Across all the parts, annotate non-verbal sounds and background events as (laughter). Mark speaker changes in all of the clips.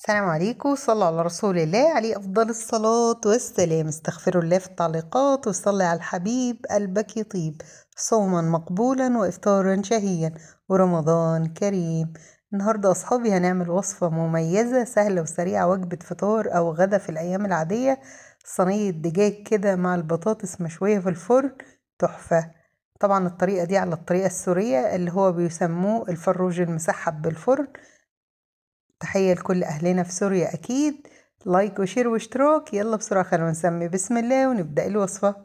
Speaker 1: السلام عليكم صلى على رسول الله عليه أفضل الصلاة والسلام استغفروا الله في التعليقات وصلي على الحبيب قلبك يطيب صوما مقبولا وإفطارا شهيا ورمضان كريم النهاردة أصحابي هنعمل وصفة مميزة سهلة وسريعة وجبة فطار أو غدا في الأيام العادية صينية دجاج كده مع البطاطس مشوية في الفرن تحفة طبعا الطريقة دي على الطريقة السورية اللي هو بيسموه الفروج المسحب بالفرن تحية لكل أهلنا في سوريا أكيد لايك وشير واشتراك يلا بسرعة خلونا نسمي بسم الله ونبدأ الوصفة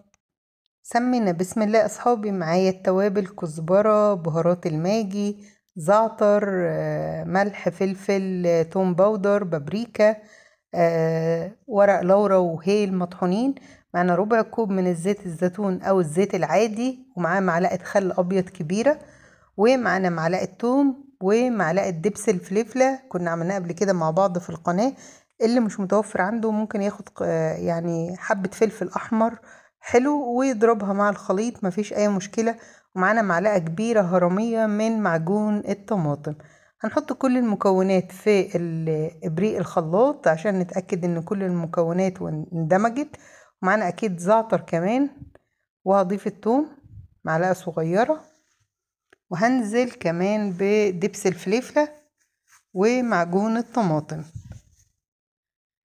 Speaker 1: سمينا بسم الله أصحابي معايا التوابل كزبرة بهارات الماجي زعتر آه، ملح فلفل توم باودر بابريكا آه، ورق لورا وهيل مطحونين معنا ربع كوب من الزيت الزيتون أو الزيت العادي ومعاه معلقة خل أبيض كبيرة ومعانا معلقة توم ومعلقة دبس الفلفلة كنا عملناها قبل كده مع بعض في القناة اللي مش متوفر عنده ممكن ياخد يعني حبة فلفل أحمر حلو ويضربها مع الخليط مفيش أي مشكلة ومعانا معلقة كبيرة هرمية من معجون الطماطم هنحط كل المكونات في ابريق الخلاط عشان نتأكد ان كل المكونات اندمجت ومعانا اكيد زعتر كمان وهضيف الثوم معلقة صغيرة وهنزل كمان بدبس الفليفلة ومعجون الطماطم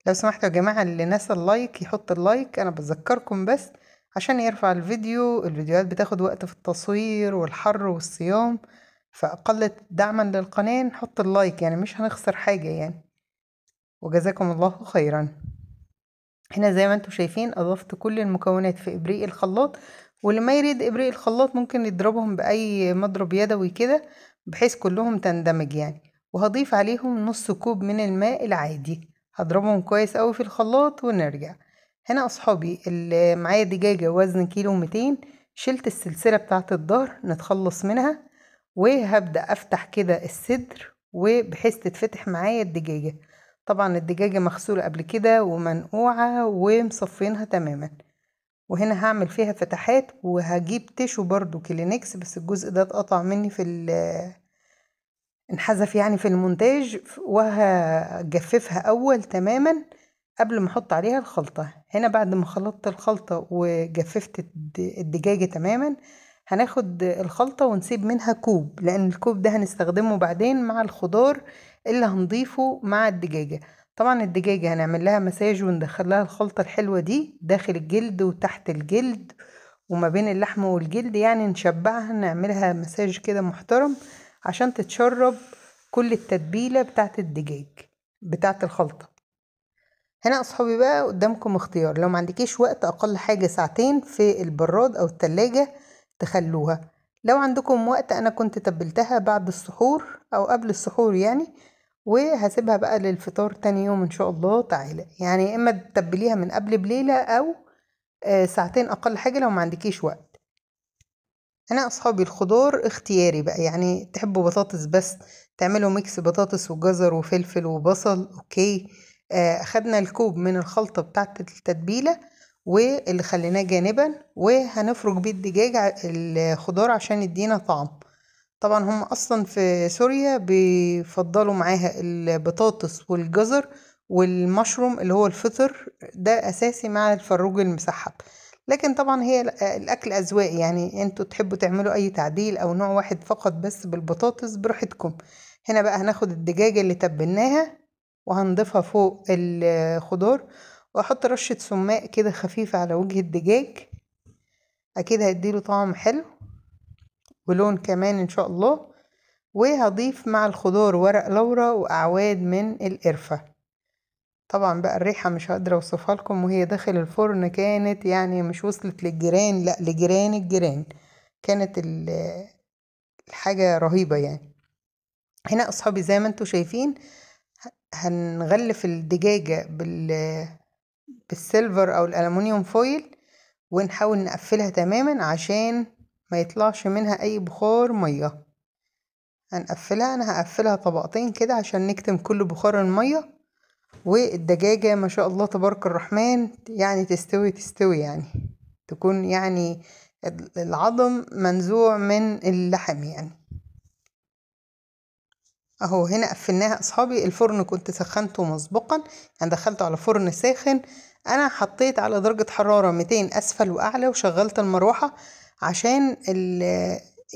Speaker 1: لو سمحتوا يا جماعة اللي نسى اللايك يحط اللايك أنا بذكركم بس عشان يرفع الفيديو الفيديوهات بتاخد وقت في التصوير والحر والصيام فأقل دعما للقناة نحط اللايك يعني مش هنخسر حاجة يعني وجزاكم الله خيرا هنا زي ما انتم شايفين أضفت كل المكونات في إبريق الخلاط واللي ما يريد ابريق الخلاط ممكن يضربهم باي مضرب يدوي كده بحيث كلهم تندمج يعني وهضيف عليهم نص كوب من الماء العادي هضربهم كويس قوي في الخلاط ونرجع هنا اصحابي اللي معايا دجاجه وزن كيلو ومتين شلت السلسله بتاعه الظهر نتخلص منها وهبدا افتح كده الصدر وبحيث تتفتح معايا الدجاجه طبعا الدجاجه مغسوله قبل كده ومنقوعه ومصفينها تماما وهنا هعمل فيها فتحات وهجيب تيشو برضو كلينكس بس الجزء ده اتقطع مني في انحذف يعني في المونتاج وهجففها اول تماما قبل ما احط عليها الخلطة هنا بعد ما خلطت الخلطة وجففت الدجاجة تماما هناخد الخلطة ونسيب منها كوب لان الكوب ده هنستخدمه بعدين مع الخضار اللي هنضيفه مع الدجاجة طبعا الدجاجة هنعمل لها مساج وندخل لها الخلطة الحلوة دي داخل الجلد وتحت الجلد وما بين اللحم والجلد يعني نشبعها نعملها مساج كده محترم عشان تتشرب كل التتبيلة بتاعت الدجاج بتاعت الخلطة هنا أصحابي بقى قدامكم اختيار لو ما عندكيش وقت أقل حاجة ساعتين في البراد أو التلاجة تخلوها لو عندكم وقت أنا كنت تبلتها بعد السحور أو قبل السحور يعني وهسيبها بقى للفطار تاني يوم ان شاء الله تعالى يعني اما تتبليها من قبل بليله او آه، ساعتين اقل حاجه لو ما عندكيش وقت انا اصحابي الخضار اختياري بقى يعني تحبوا بطاطس بس تعملوا ميكس بطاطس وجزر وفلفل وبصل اوكي آه، اخدنا الكوب من الخلطه بتاعه التتبيله واللي خليناه جانبا وهنفرك بيه الدجاج الخضار عشان يدينا طعم طبعا هم اصلا في سوريا بيفضلوا معاها البطاطس والجزر والمشروم اللي هو الفطر ده اساسي مع الفروج المسحب لكن طبعا هي الاكل اذواق يعني انتوا تحبوا تعملوا اي تعديل او نوع واحد فقط بس بالبطاطس براحتكم هنا بقى هناخد الدجاجة اللي تبلناها وهنضيفها فوق الخضار واحط رشة سماق كده خفيفة على وجه الدجاج اكيد هيديله طعم حلو ولون كمان إن شاء الله وهضيف مع الخضار ورق لورا وأعواد من القرفة طبعا بقى الريحة مش هقدر اوصفها لكم وهي داخل الفرن كانت يعني مش وصلت للجيران لا لجيران الجيران كانت الحاجة رهيبة يعني هنا اصحابي زي ما انتوا شايفين هنغلف الدجاجة بال بالسيلفر او الالومنيوم فويل ونحاول نقفلها تماما عشان ما يطلعش منها اي بخار ميه هنقفلها انا هقفلها طبقتين كده عشان نكتم كل بخار الميه والدجاجة ما شاء الله تبارك الرحمن يعني تستوي تستوي يعني تكون يعني العظم منزوع من اللحم يعني اهو هنا قفلناها اصحابي الفرن كنت سخنته مسبقا يعني دخلته على فرن ساخن انا حطيت على درجة حرارة 200 اسفل واعلى وشغلت المروحة عشان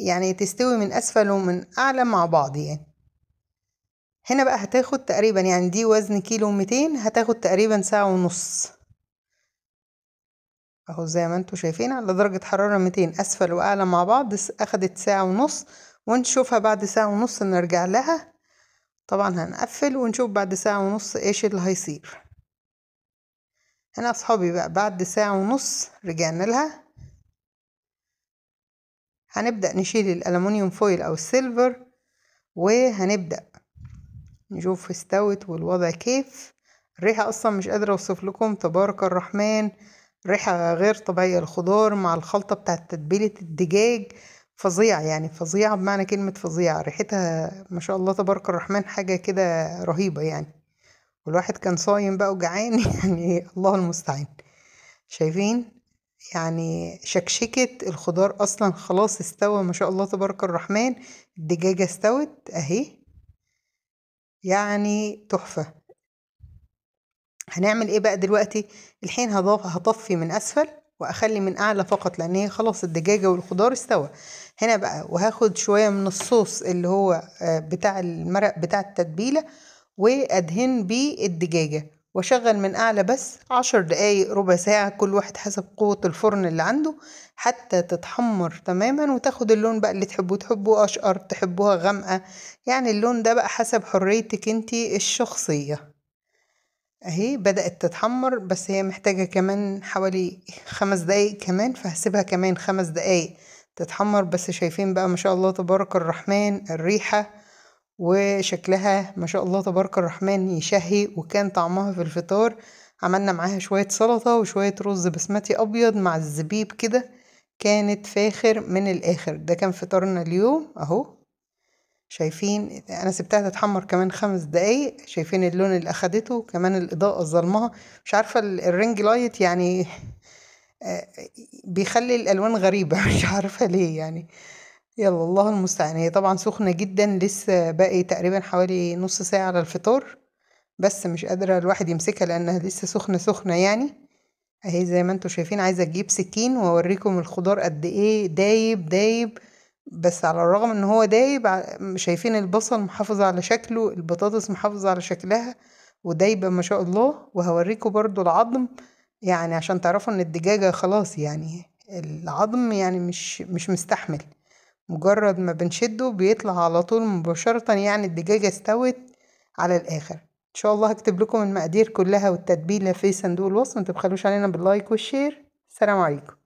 Speaker 1: يعني تستوي من أسفل ومن أعلى مع بعض يعني هنا بقى هتاخد تقريبا يعني دي وزن كيلو ومتين هتاخد تقريبا ساعة ونص اهو زي ما انتوا شايفين على درجة حرارة متين اسفل واعلى مع بعض اخدت ساعة ونص ونشوفها بعد ساعة ونص نرجع لها طبعا هنقفل ونشوف بعد ساعة ونص ايش اللي هيصير هنا اصحابي بقى بعد ساعة ونص رجعنا لها هنبدأ نشيل الألمونيوم فويل أو السيلفر وهنبدأ نشوف استوت والوضع كيف الريحة أصلا مش قادرة أوصف لكم تبارك الرحمن ريحة غير طبيعية الخضار مع الخلطة بتاعت تتبيلة الدجاج فظيعة يعني فظيعة بمعنى كلمة فظيعة ريحتها ما شاء الله تبارك الرحمن حاجة كده رهيبة يعني والواحد كان صايم بقى وجعان (laughs) يعني الله المستعان شايفين يعني شكشكة الخضار أصلا خلاص استوى ما شاء الله تبارك الرحمن الدجاجة استوت أهي يعني تحفة هنعمل ايه بقى دلوقتي الحين هضاف هطفي من اسفل واخلي من اعلى فقط لان هي خلاص الدجاجه والخضار استوى هنا بقى وهاخد شويه من الصوص اللي هو آه، بتاع المرق بتاع التتبيله وادهن بيه الدجاجه واشغل من اعلى بس عشر دقايق ربع ساعة كل واحد حسب قوة الفرن اللي عنده حتى تتحمر تماما وتاخد اللون بقى اللي تحبوه تحبوه اشقر تحبوها غامقة يعني اللون ده بقى حسب حريتك انتي الشخصية اهي بدأت تتحمر بس هي محتاجة كمان حوالي خمس دقايق كمان فهسيبها كمان خمس دقايق تتحمر بس شايفين بقى ما شاء الله تبارك الرحمن الريحة وشكلها ما شاء الله تبارك الرحمن يشهي وكان طعمها في الفطار عملنا معاها شوية سلطة وشوية رز بسمتي أبيض مع الزبيب كده كانت فاخر من الآخر ده كان فطارنا اليوم أهو شايفين أنا سبتها تتحمر كمان خمس دقايق شايفين اللون اللي أخدته كمان الإضاءة الظلمها مش عارفة الرينج لايت يعني آه، بيخلي الألوان غريبة (laughs) مش عارفة ليه يعني يلا الله المستعان، هي طبعًا سخنة جدًا لسه باقي تقريبًا حوالي نُص ساعة على الفطار، بس مش قادرة الواحد يمسكها لإنها لسه سخنة سخنة يعني، أهي زي ما أنتم شايفين عايزة أجيب سكين وأورّيكم الخضار قد إيه دايب، دايب، بس على الرغم إن هو دايب شايفين البصل محافظ على شكله، البطاطس محافظة على شكلها ودايبة ما شاء الله، وهوريكم برضو العظم يعني عشان تعرفوا إن الدجاجة خلاص يعني العظم يعني مش مش مستحمل. مجرد ما بنشده بيطلع على طول مباشرة يعني الدجاجة استوت على الآخر إن شاء الله هكتب لكم المقادير كلها والتتبيلة في صندوق الوصف متبخلوش علينا باللايك والشير السلام عليكم